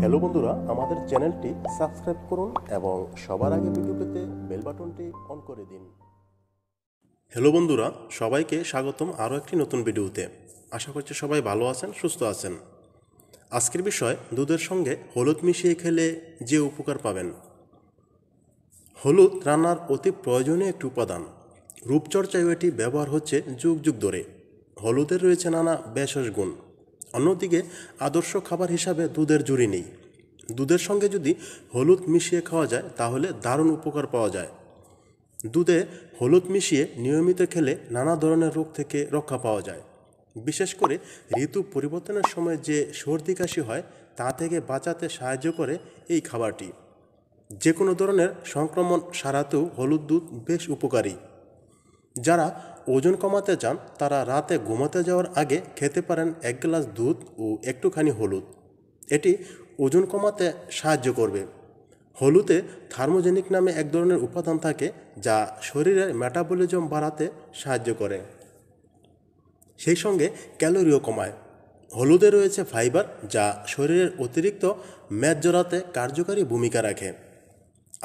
hello বন্ধুরা আমাদের চ্যানেলটি সাবস্ক্রাইব করুন এবং সবার আগে ভিডিও পেতে বেল বাটনটি অন করে দিন হ্যালো বন্ধুরা সবাইকে স্বাগতম আরও একটি নতুন ভিডিওতে আশা করছি সবাই ভালো আছেন সুস্থ আছেন আজকের বিষয় দুধের সঙ্গে হলুদ মিশিয়ে খেলে যে উপকার পাবেন হলুদ রান্নার অতি প্রয়োজনীয় একটি উপাদান রূপচর্চায় এটি ব্যবহার হচ্ছে যুগ যুগ ধরে হলুদের রয়েছে নানা বেশস গুণ অন্যদিকে আদর্শ খাবার হিসাবে দুধের জুড়ি নেই দুধের সঙ্গে যদি হলুদ মিশিয়ে খাওয়া যায় তাহলে দারুণ উপকার পাওয়া যায় দুধে হলুদ মিশিয়ে নিয়মিত খেলে নানা ধরনের রোগ থেকে রক্ষা পাওয়া যায় বিশেষ করে ঋতু পরিবর্তনের সময় যে সর্দি কাশি হয় তা থেকে বাঁচাতে সাহায্য করে এই খাবারটি যে কোনো ধরনের সংক্রমণ সারাতেও হলুদ দুধ বেশ উপকারী যারা ওজন কমাতে চান তারা রাতে ঘুমাতে যাওয়ার আগে খেতে পারেন এক গ্লাস দুধ ও একটুখানি হলুদ এটি ওজন কমাতে সাহায্য করবে হলুদে থার্মোজেনিক নামে এক ধরনের উপাদান থাকে যা শরীরের মেটাবলিজম বাড়াতে সাহায্য করে সেই সঙ্গে ক্যালোরিও কমায় হলুদে রয়েছে ফাইবার যা শরীরের অতিরিক্ত মেদ জোড়াতে কার্যকারী ভূমিকা রাখে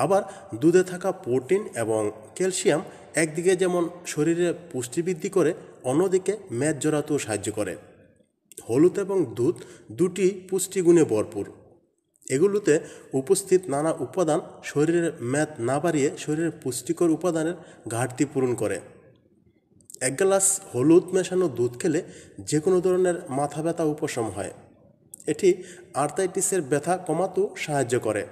আবার দুধে থাকা প্রোটিন এবং ক্যালসিয়াম একদিকে যেমন শরীরে পুষ্টি বৃদ্ধি করে অন্যদিকে ম্যাদ জড়াতেও সাহায্য করে হলুদ এবং দুধ দুটি পুষ্টিগুণে ভরপুর এগুলোতে উপস্থিত নানা উপাদান শরীরের ম্যাদ না বাড়িয়ে শরীরের পুষ্টিকর উপাদানের ঘাটতি পূরণ করে এক গ্লাস হলুদ মেশানো দুধ খেলে যে কোনো ধরনের মাথা ব্যথা উপশম হয় এটি আর্থাইটিসের ব্যথা কমাতেও সাহায্য করে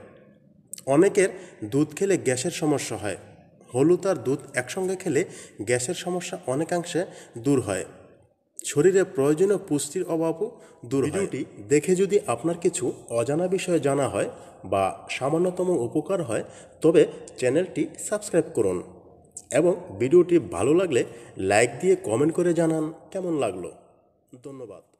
অনেকের দুধ খেলে গ্যাসের সমস্যা হয় হলুদ আর দুধ একসঙ্গে খেলে গ্যাসের সমস্যা অনেকাংশে দূর হয় শরীরে প্রয়োজনীয় পুষ্টির অভাবও দূর হয় দেখে যদি আপনার কিছু অজানা বিষয়ে জানা হয় বা সামান্যতম উপকার হয় তবে চ্যানেলটি সাবস্ক্রাইব করুন এবং ভিডিওটি ভালো লাগলে লাইক দিয়ে কমেন্ট করে জানান কেমন লাগলো ধন্যবাদ